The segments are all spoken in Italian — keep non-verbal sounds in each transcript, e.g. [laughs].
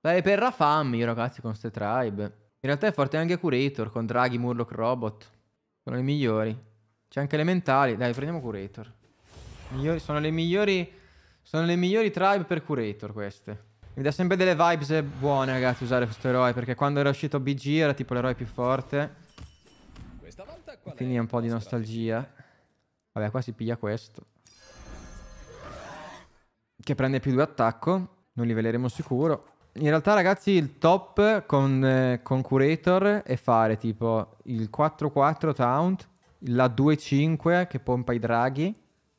Beh, per Rafam, io ragazzi con ste tribe. In realtà è forte anche Curator con Draghi, Murloc, Robot. Sono le migliori. C'è anche Elementali. Dai, prendiamo Curator. Migliori, sono le migliori... Sono le migliori tribe per Curator queste. Mi dà sempre delle vibes buone, ragazzi, usare questo eroe. Perché quando era uscito BG era tipo l'eroe più forte. Quindi è un po' di nostalgia. Vabbè, qua si piglia questo. Che prende più due attacco. Non li veleremo sicuro in realtà, ragazzi, il top con, eh, con Curator è fare tipo il 4-4 Taunt, la 2-5 che pompa i draghi.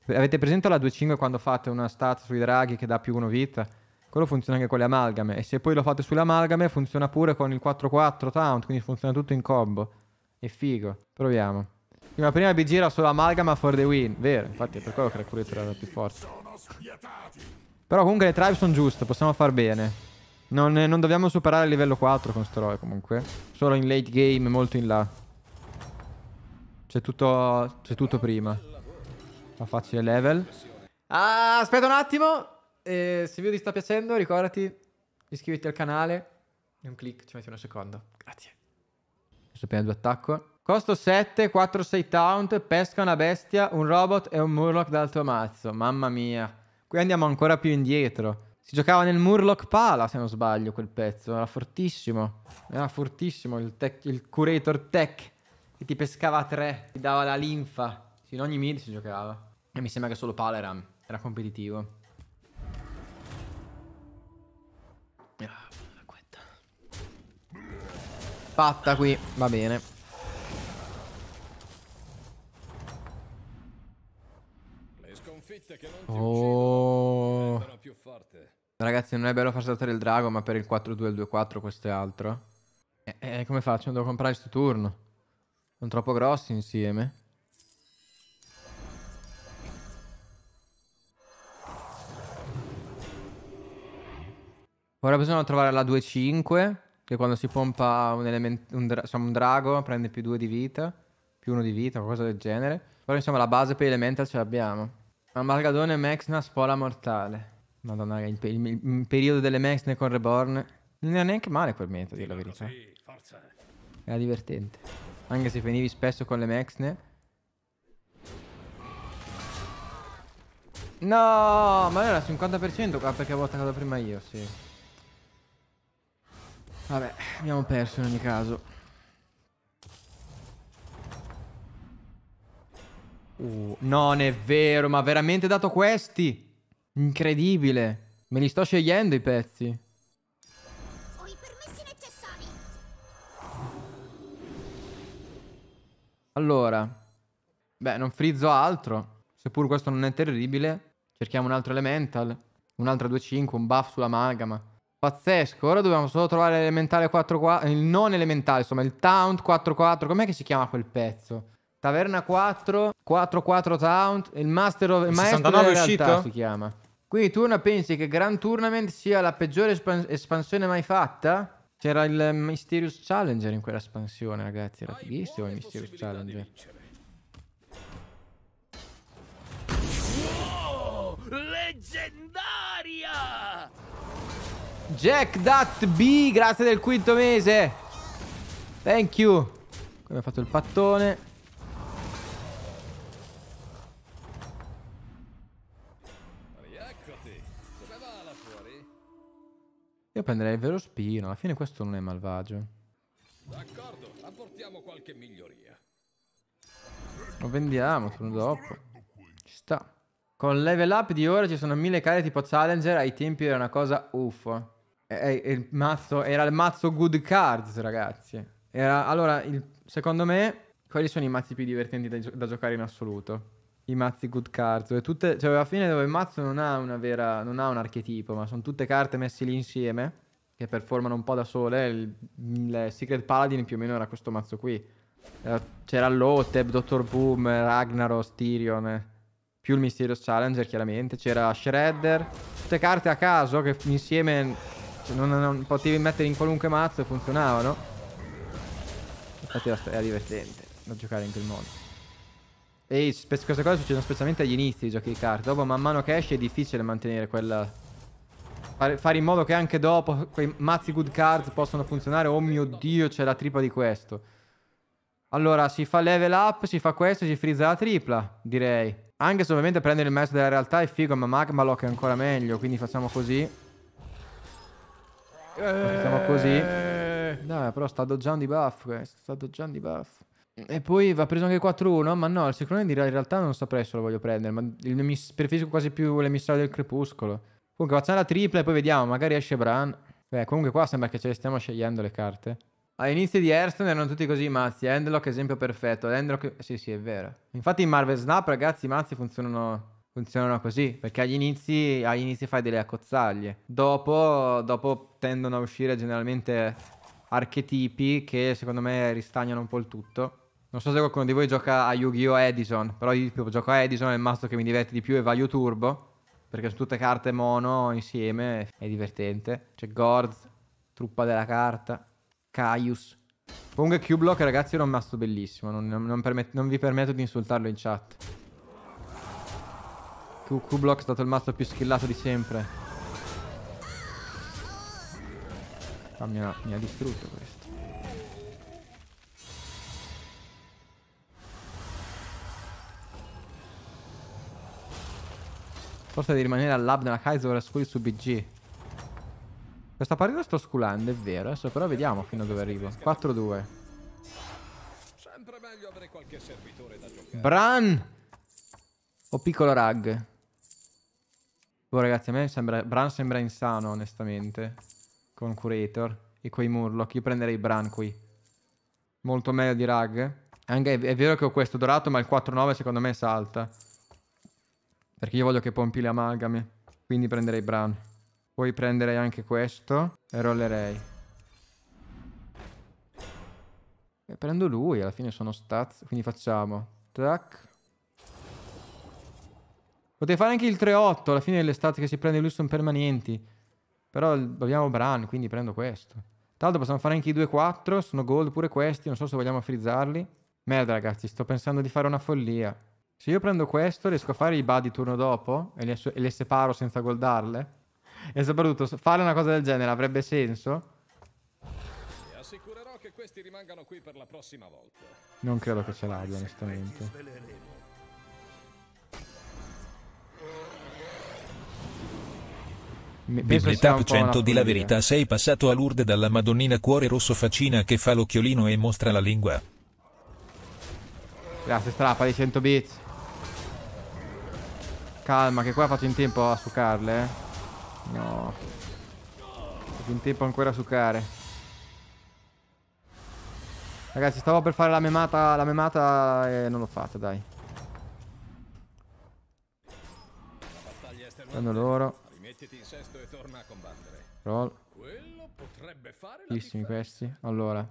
Avete presente la 2-5 quando fate una stat sui draghi che dà più 1 vita? Quello funziona anche con le amalgame. E se poi lo fate sulle amalgame, funziona pure con il 4-4 Taunt, quindi funziona tutto in combo. È figo. Proviamo. Prima, prima BG era solo amalgama for the win. Vero, infatti è per quello che la Curator era più forte. Però comunque le tribe sono giuste, possiamo far bene. Non, eh, non, dobbiamo superare il livello 4 con sto comunque. Solo in late game, molto in là. C'è tutto, tutto, prima. Fa facile level. Ah, aspetta un attimo. Eh, se il video ti sta piacendo, ricordati, di iscriverti al canale. E un click, ci metti una seconda. Grazie. Questo appena due attacco. Costo 7, 4, 6 taunt, pesca una bestia, un robot e un murloc dal tuo mazzo. Mamma mia. Qui andiamo ancora più indietro. Si giocava nel Murloc Pala, se non sbaglio, quel pezzo. Era fortissimo. Era fortissimo il, tech, il curator tech che ti pescava a tre, ti dava la linfa. in ogni mid si giocava. E mi sembra che solo Pala era, era competitivo. Ah, Fatta qui, va bene. oh. Drago. Ragazzi, non è bello far saltare il drago, ma per il 4-2-2-4 il questo è altro. E, e come faccio? Non devo comprare questo turno. Sono troppo grossi insieme. Ora bisogna trovare la 2-5, che quando si pompa un, element, un, dra un drago prende più 2 di vita, più 1 di vita, qualcosa del genere. Però insomma la base per gli elemental ce l'abbiamo. Ma Maradona e Max una spola mortale. Madonna, il, il, il, il periodo delle Max con Reborn non era neanche male quel metodo, sì, la verità. Sì, forza. Era divertente. Anche se finivi spesso con le Maxne. No, ma era il 50% qua perché avevo attaccato prima io, sì. Vabbè, abbiamo perso in ogni caso. Uh, non è vero, ma veramente dato questi? Incredibile. Me li sto scegliendo i pezzi. Ho i permessi necessari. Allora. Beh, non frizzo altro. Seppur questo non è terribile. Cerchiamo un altro elemental. Un'altra 2-5, un buff sulla magama. Pazzesco, ora dobbiamo solo trovare l'elementale 4-4, il non elementale, insomma, il taunt 4-4, com'è che si chiama quel pezzo? Taverna 4, 4 4 Taunt, il Master of... Il, il maestro della realtà si chiama. Quindi tu pensi che Grand Tournament sia la peggiore espans- espansione mai fatta? C'era il Mysterious Challenger in quella espansione, ragazzi. Era fighissimo il Mysterious Challenger. Wow, oh, leggendaria! Jack Dutt B, grazie del quinto mese. Thank you. Come ha fatto il pattone. prenderei il vero spino. Alla fine questo non è malvagio. D'accordo, apportiamo qualche miglioria. Lo vendiamo, torno dopo. Ci sta. Con level up di ora ci sono mille carri tipo challenger, ai tempi era una cosa uffa. E, e, il mazzo, era il mazzo good cards, ragazzi. Era, allora, il, secondo me, quali sono i mazzi più divertenti da, da giocare in assoluto? i mazzi good card, dove tutte, cioè alla fine dove il mazzo non ha una vera, non ha un archetipo, ma sono tutte carte messe lì insieme, che performano un po' da sole, il, il Secret Paladin più o meno era questo mazzo qui. Eh, c'era Loteb, Dr. Boom, Ragnaros, Tyrion, eh, più il Mysterious Challenger chiaramente, c'era Shredder, tutte carte a caso che insieme cioè, non, non, potevi mettere in qualunque mazzo e funzionavano. Infatti era, era divertente da giocare in quel modo. E queste cose succedono specialmente agli inizi dei giochi di carte. Dopo, man mano che esce, è difficile mantenere quella. Fare, fare, in modo che anche dopo quei mazzi good cards possano funzionare. Oh mio dio, c'è la tripla di questo. Allora, si fa level up, si fa questo, si frizza la tripla, direi. Anche se ovviamente prendere il mezzo della realtà è figo, ma Magmalock è ancora meglio. Quindi facciamo così. Facciamo così. Eh. Dai, però sta doggiando i buff questo. Sta doggiando i buff. E poi va preso anche 4-1, ma no, il ciclone di in realtà non saprei se lo voglio prendere, ma mis- preferisco quasi più l'emissario del crepuscolo. Comunque facciamo la tripla e poi vediamo, magari esce Bran. Beh, comunque qua sembra che ce le stiamo scegliendo le carte. All'inizio di Hearthstone erano tutti così i mazzi, Endlock esempio perfetto, Endlock... Sì, sì, è vero. Infatti in Marvel Snap, ragazzi, i mazzi funzionano funzionano così, perché agli inizi, agli inizi fai delle accozzaglie. Dopo, dopo, tendono a uscire generalmente archetipi che secondo me ristagnano un po' il tutto. Non so se qualcuno di voi gioca a Yu-Gi-Oh! Edison, però io gioco a Edison, è il mazzo che mi diverte di più e Value Turbo, perché sono tutte carte mono insieme, è divertente. C'è Gorz, Truppa della Carta, Caius. Comunque Q-Block ragazzi era un mazzo bellissimo, non, non, permet non vi permetto di insultarlo in chat. Q-Block è stato il mazzo più skillato di sempre. Ah, mi ha, mi ha distrutto questo. Forse di rimanere al lab nella Kaiser ora scuri su BG. Questa partita sto sculando, è vero. Adesso però vediamo fino a dove arrivo. 4-2. Bran! O oh, piccolo rag? Boh ragazzi, a me sembra... Bran sembra insano, onestamente. Con Curator e quei Murloc. Io prenderei Bran qui. Molto meglio di rag. Anche è vero che ho questo dorato, ma il 4-9 secondo me salta. Perché io voglio che pompi le amalgame. Quindi prenderei Brown. Poi prenderei anche questo e rollerei. E prendo lui, alla fine sono stats. Quindi facciamo. Tac. Potrei fare anche il 3-8, alla fine le stats che si prende lui sono permanenti. Però abbiamo Bran, quindi prendo questo. Tra l'altro possiamo fare anche i 2-4, sono gold pure questi, non so se vogliamo frizzarli. Merda ragazzi, sto pensando di fare una follia. Se io prendo questo, riesco a fare i badi turno dopo e le, e le separo senza goldarle? E soprattutto, fare una cosa del genere avrebbe senso? assicurerò che questi rimangano qui per la prossima volta. Non credo che ce l'abbia, onestamente. Biblità 100 di la verità sei passato a Lourdes dalla Madonnina cuore rosso faccina che fa l'occhiolino e mostra la lingua. Grazie strappa di 100 bits. Calma, che qua faccio in tempo a succarle. Eh? No. Faccio in tempo ancora a sucare. Ragazzi, stavo per fare la memata, la memata e non l'ho fatta, dai. Danno loro. Roll. Bellissimi questi. Allora,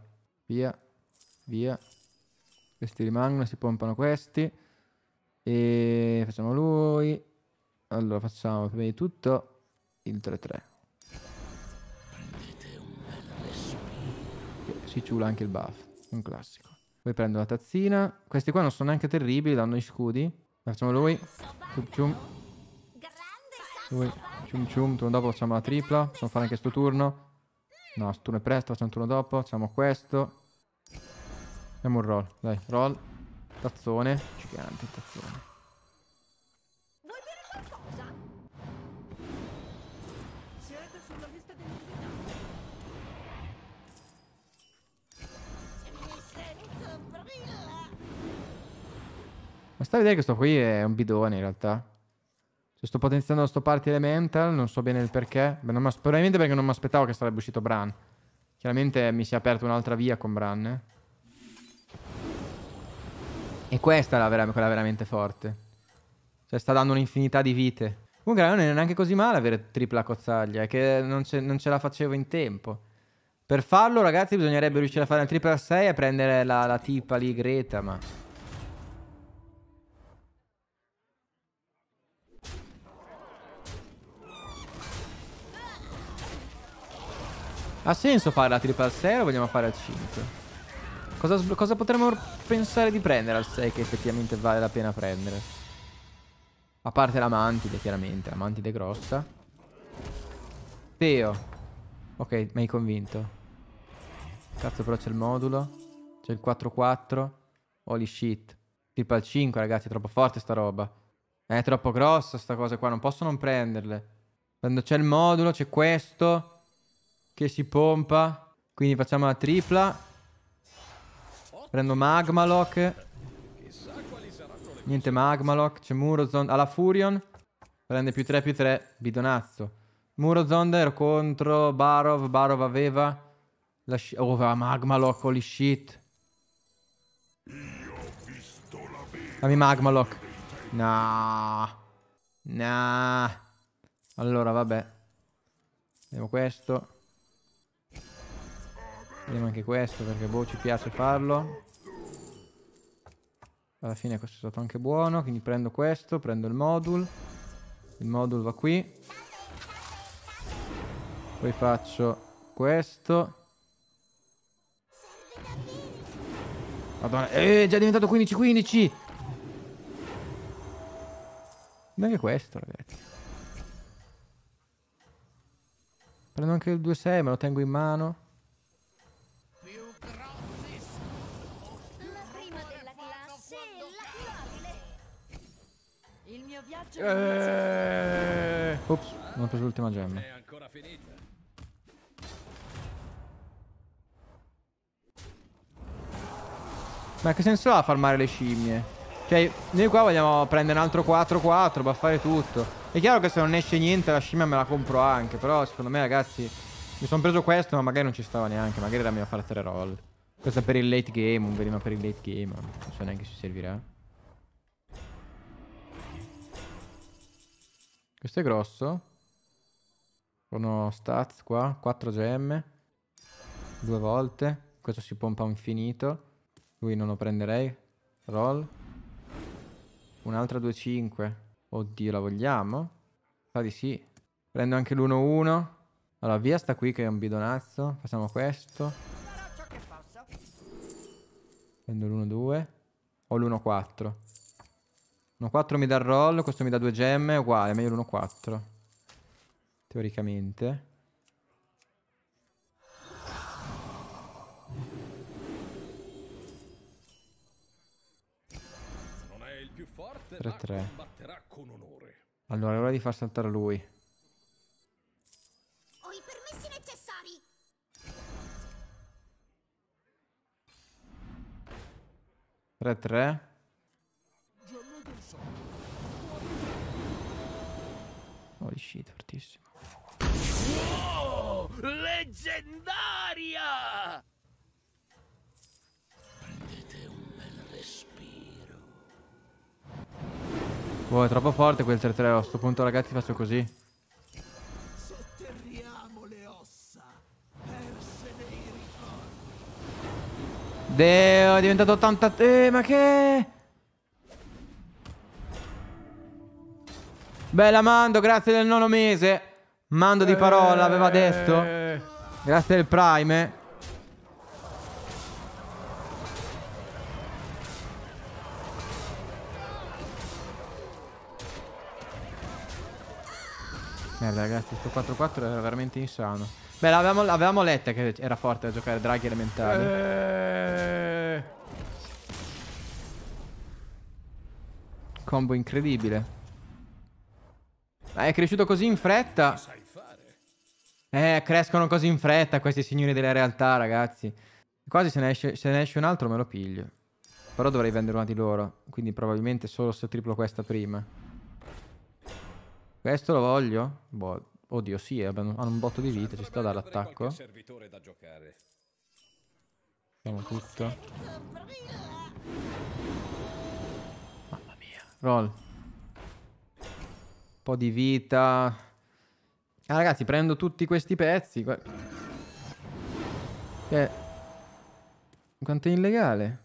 via, via. Questi rimangono, si pompano questi. E facciamo lui. Allora facciamo prima di tutto il 3-3. Prendete un bel respiro. Si ciula anche il buff, un classico. Poi prendo la tazzina. Questi qua non sono neanche terribili, danno gli scudi. Facciamo lui. Chum-chum. Lui. chum cium. Turno dopo facciamo la tripla. Possiamo fare anche questo turno. No, sto turno è presto, facciamo un turno dopo. Facciamo questo. Facciamo un roll. Dai, roll. Tazzone. Gigante, tazzone. sta a vedere che sto qui è un bidone in realtà. Se cioè, sto potenziando sto party elemental, non so bene il perché. Beh, probabilmente perché non mi aspettavo che sarebbe uscito Bran. Chiaramente mi si è aperta un'altra via con Bran. Eh? E questa è vera quella veramente forte. Cioè sta dando un'infinità di vite. Comunque non è neanche così male avere tripla cozzaglia, è che non ce, non ce la facevo in tempo. Per farlo, ragazzi, bisognerebbe riuscire a fare una tripla 6 e prendere la, la tipa lì, Greta, ma... Ha senso fare la triple al 6 o vogliamo fare al 5? Cosa, cosa potremmo pensare di prendere al 6 che effettivamente vale la pena prendere? A parte la mantide, chiaramente. La mantide grossa. Teo. Ok, mi hai convinto. Cazzo, però c'è il modulo. C'è il 4-4. Holy shit. Triple al 5, ragazzi, è troppo forte sta roba. È troppo grossa sta cosa qua, non posso non prenderle. Quando c'è il modulo, c'è questo che si pompa. Quindi facciamo la tripla. Prendo Magmaloc. Niente Magmaloc. C'è Murozond. Alla Furion. Prende più 3 più 3. Bidonazzo. Murozond ero contro Barov. Barov aveva... La oh, aveva Magmaloc. Holy shit. Dammi Magmaloc. No. No. Allora, vabbè. Vediamo questo. Vediamo anche questo perché boh ci piace farlo. Alla fine questo è stato anche buono, quindi prendo questo, prendo il module. Il module va qui. Poi faccio questo. Madonna, eh, è già diventato 15-15! Anche questo, ragazzi. Prendo anche il 2-6, me lo tengo in mano. Eh... Ops, non ho preso l'ultima gemma. È ancora finita. Ma che senso ha farmare le scimmie? Cioè, noi qua vogliamo prendere un altro 4-4, baffare tutto. È chiaro che se non esce niente la scimmia me la compro anche, però secondo me ragazzi, mi sono preso questo ma magari non ci stava neanche, magari era meglio fare 3 roll. Questo è per il late game, un veleno per il late game, non so neanche se servirà. Questo è grosso. Sono stats qua, 4 gemme. Due volte. Questo si pompa infinito. Lui non lo prenderei. Roll. Un'altra 2-5. Oddio, la vogliamo? Fa di sì. Prendo anche l'1-1. Allora, via sta qui che è un bidonazzo. Facciamo questo. Prendo l'1-2. Ho l'1-4. 1-4 mi dà il roll, questo mi dà due gemme, uguale, meglio l'1-4. Teoricamente. Non è il più forte, 3 -3. Allora, è ora di far saltare lui. Ho i permessi necessari. Tre tre. Holy shit, fortissimo. Wow! leggendaria! Prendete un bel respiro. Wow, boh, è troppo forte quel 3-3. A sto punto, ragazzi, faccio così. Sotterriamo le ossa. Persene i ricordi. Deo, è diventato 80. Eh, ma che... Bella Mando, grazie del nono mese. Mando di parola, aveva eh. detto. Grazie del prime. Merda eh, ragazzi, questo 4-4 era veramente insano. Beh, l'avevamo, l'avevamo letta che era forte a giocare draghi elementari. Eeeh. Combo incredibile. Ah, è cresciuto così in fretta. Eh, crescono così in fretta questi signori della realtà, ragazzi. Quasi se ne esce, se ne esce un altro me lo piglio. Però dovrei vendere una di loro. Quindi probabilmente solo se triplo questa prima. Questo lo voglio? Boh, oddio, sì, hanno un botto di vita, ci sta dall'attacco. Facciamo tutto. Mamma mia. Roll po' di vita. Ah, ragazzi, prendo tutti questi pezzi. Eh. Quanto è illegale.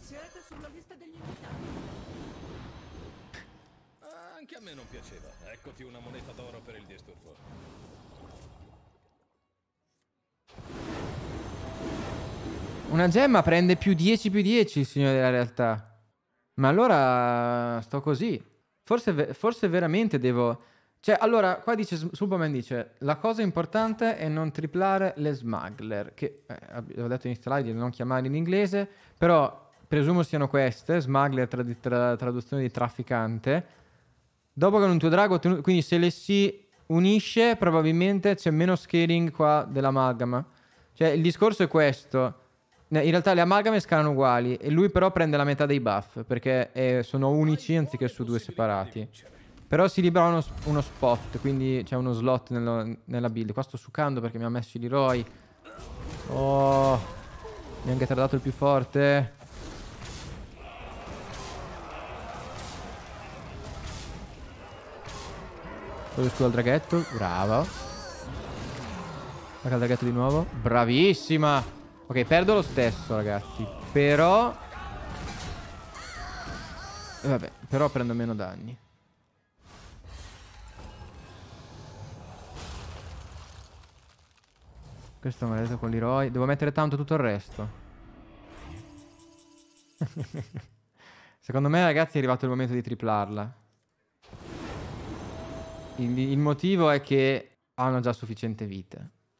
Siete sulla lista degli invitati. Ah, anche a me non piaceva. Eccoti una moneta d'oro per il disturbo. Una gemma prende più 10 più 10 il signore della realtà. Ma allora sto così. Forse, forse veramente devo... Cioè, allora, qua dice Superman dice la cosa importante è non triplare le smuggler, che eh, avevo detto in slide di non chiamare in inglese, però presumo siano queste, smuggler tra, tra, traduzione di trafficante. Dopo che non tuo drago, quindi se le si unisce probabilmente c'è meno scaling qua dell'amalgama. Cioè, il discorso è questo in realtà le amalgame scalano uguali e lui però prende la metà dei buff perché eh, sono unici anziché su due separati. Però si libera uno, uno spot, quindi c'è uno slot nello, nella build. Qua sto succando perché mi ha messo i Leroy. Oh, mi ha anche tardato il più forte. Quello tu al draghetto, brava. Attacca il draghetto di nuovo, bravissima. Ok, perdo lo stesso, ragazzi. Però... Eh, vabbè, però prendo meno danni. Questo maledetto con l'eroi. Devo mettere tanto tutto il resto. [laughs] Secondo me, ragazzi, è arrivato il momento di triplarla. Il, il motivo è che hanno già sufficiente vita.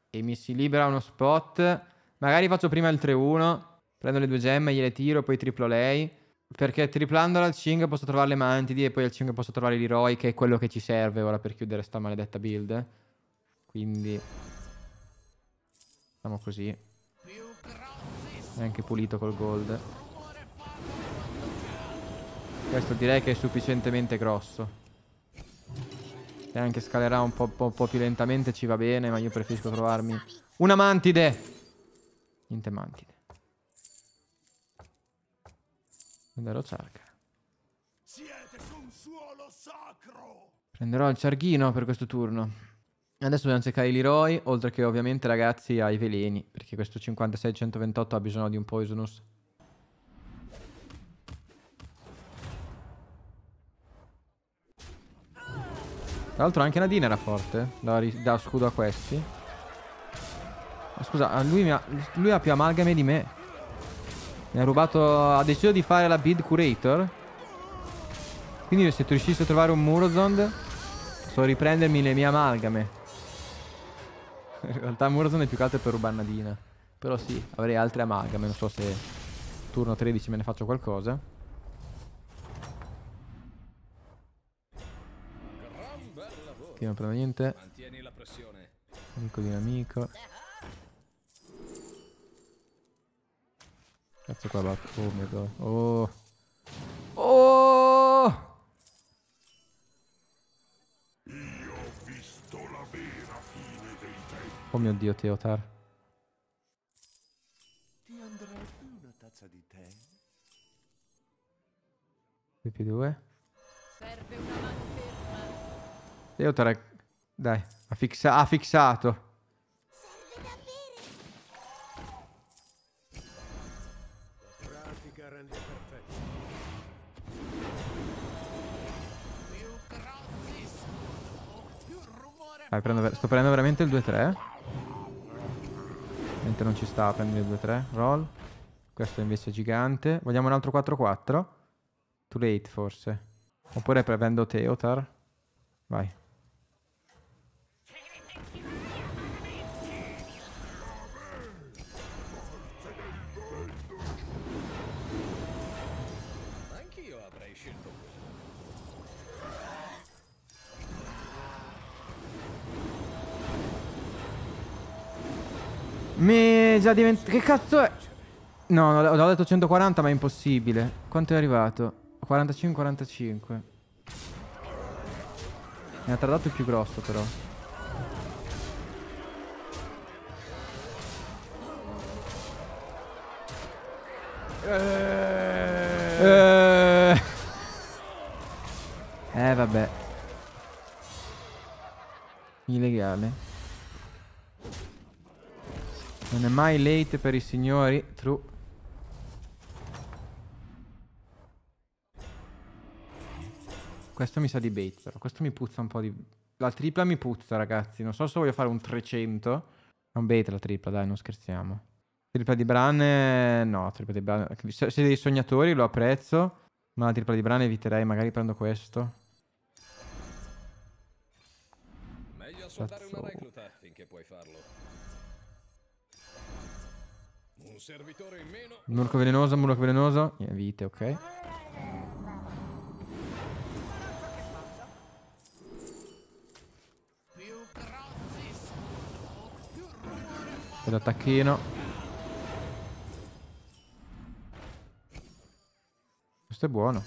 E mi si libera uno spot Magari faccio prima il 3-1, prendo le due gemme, gliele tiro, poi triplo lei. Perché triplandola al 5 posso trovare le mantidi e poi al 5 posso trovare l'eroi, che è quello che ci serve ora per chiudere sta maledetta build. Quindi... Facciamo così. E anche pulito col gold. Questo direi che è sufficientemente grosso. Se anche scalerà un po', po', po più lentamente ci va bene, ma io preferisco trovarmi... Una mantide! Niente mantide. Andrò a cerca. Prenderò il ciarghino per questo turno. Adesso dobbiamo cercare l'Iroi, oltre che ovviamente ragazzi ai veleni, perché questo 56-128 ha bisogno di un Poisonous. Tra l'altro anche Nadine era forte, eh, da, da scudo a questi. Scusa, ah, lui mi ha, lui, ha, più amalgame di me. Mi ha rubato... Ha deciso di fare la bid curator. Quindi se tu riuscissi a trovare un Murozond... posso riprendermi le mie amalgame. [laughs] In realtà Murozond è più che altro per Nadina. Però sì, avrei altre amalgame. Non so se turno 13 me ne faccio qualcosa. Sì, non prendo niente. Amico di un amico. Cazzo qua va come oh, oh. Oh! Io ho visto la vera fine dei tempi. Oh mio dio, Teotar. Ti andrebbe una tazza di tè? 2 più 2. Serve una mano ferma. Teotar è... Dai, ha, fixa ha fixato. Vai, prendo, sto prendendo veramente il 2-3. Niente, non ci sta, prendere il 2-3. Roll. Questo invece è gigante. Vogliamo un altro 4-4. Too late, forse. Oppure prendo Teotar. Vai. Mi è già diventato... Che cazzo è? No, ho detto 140 ma è impossibile. Quanto è arrivato? 45, 45. Mi ha tardato il più grosso però. Eh, eh vabbè. Illegale. Non è mai late per i signori. True. Questo mi sa di bait, però. Questo mi puzza un po' di... La tripla mi puzza, ragazzi. Non so se voglio fare un 300. È un bait la tripla, dai, non scherziamo. Tripla di Bran... No, tripla di Bran... Se dei sognatori lo apprezzo, ma la tripla di Bran eviterei. Magari prendo questo. Meglio assoldare una recluta finché puoi farlo. Un servitore in meno. Murco velenoso, murco velenoso. Yeah, vite, ok. L'attacchino. Questo è buono.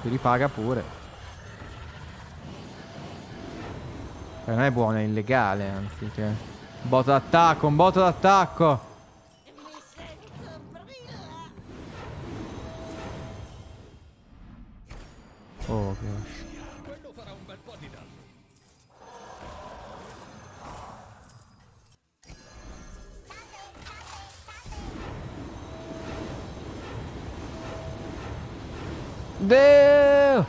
Si ripaga pure. Eh, non è buono, è illegale, anzi. Cioè. Un boto d'attacco, un boto d'attacco. Oh, che oscia. Deo!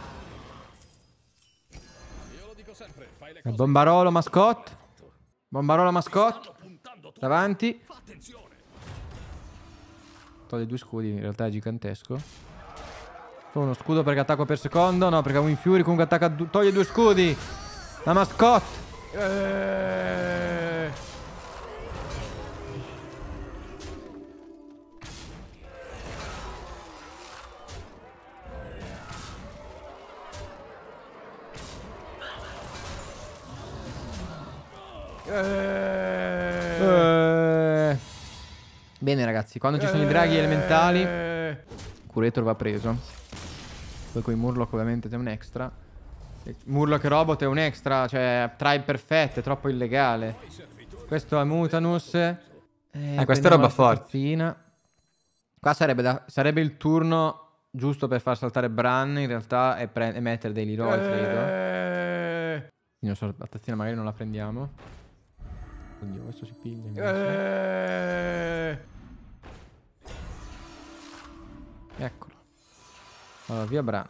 Io lo dico sempre, fai le cose. Bombarolo mascotte. Bombaro la mascotte. Davanti. Toglie due scudi, in realtà è gigantesco. Poi uno scudo perché attacco per secondo. No, perché un Fury comunque attacca. Toglie due scudi. La mascotte. Eeeh. Eh. Bene ragazzi, quando ci sono i draghi eh. elementali, Curator va preso. Poi con i Murloc ovviamente è un extra. Murloc Robot è un extra, cioè tribe perfetto, è troppo illegale. Questo è Mutanus. Eh, eh questa è roba forte. Qua sarebbe, da, sarebbe, il turno giusto per far saltare Bran in realtà e, e mettere dei Leroy, credo. Eh. Non so, la tazzina magari non la prendiamo. Oddio, questo si piglia. Eh. Eccolo. Allora, via Bran.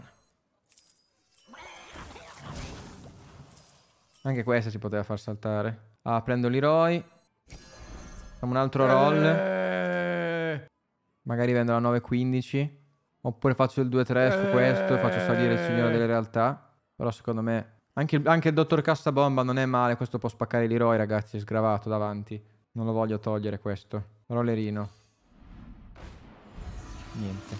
Anche questa si poteva far saltare. Ah, prendo l'Iroi. Facciamo un altro roll. Eh. Magari vendo la 9.15. Oppure faccio il 2-3 eh. su questo e faccio salire il signore delle realtà. Però secondo me anche, anche il dottor Cassabomba non è male, questo può spaccare l'Iroi, ragazzi, è sgravato davanti. Non lo voglio togliere questo. Rollerino. Niente.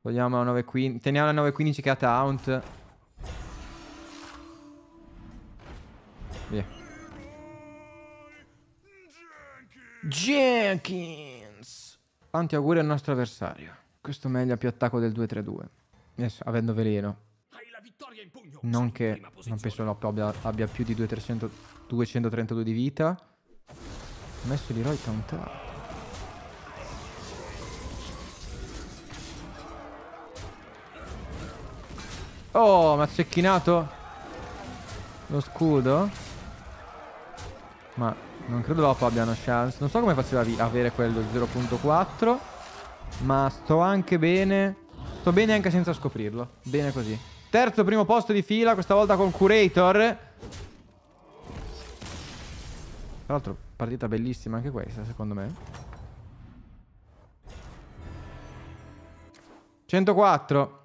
Vogliamo la 9.15. Teniamo la 9.15 che ha taunt. Via. Jenkins! Tanti auguri al nostro avversario. Questo meglio a più attacco del 2-3-2. Adesso, avendo veleno. Non che non penso Lop abbia, abbia più di 200, 232 di vita. Ho messo di Roy counter. Oh, mi ha cecchinato lo scudo. Ma non credo dopo abbia una chance. Non so come faceva avere quello 0.4. Ma sto anche bene. Sto bene anche senza scoprirlo. Bene così. Terzo primo posto di fila, questa volta con Curator. Tra l'altro, partita bellissima anche questa, secondo me. 104.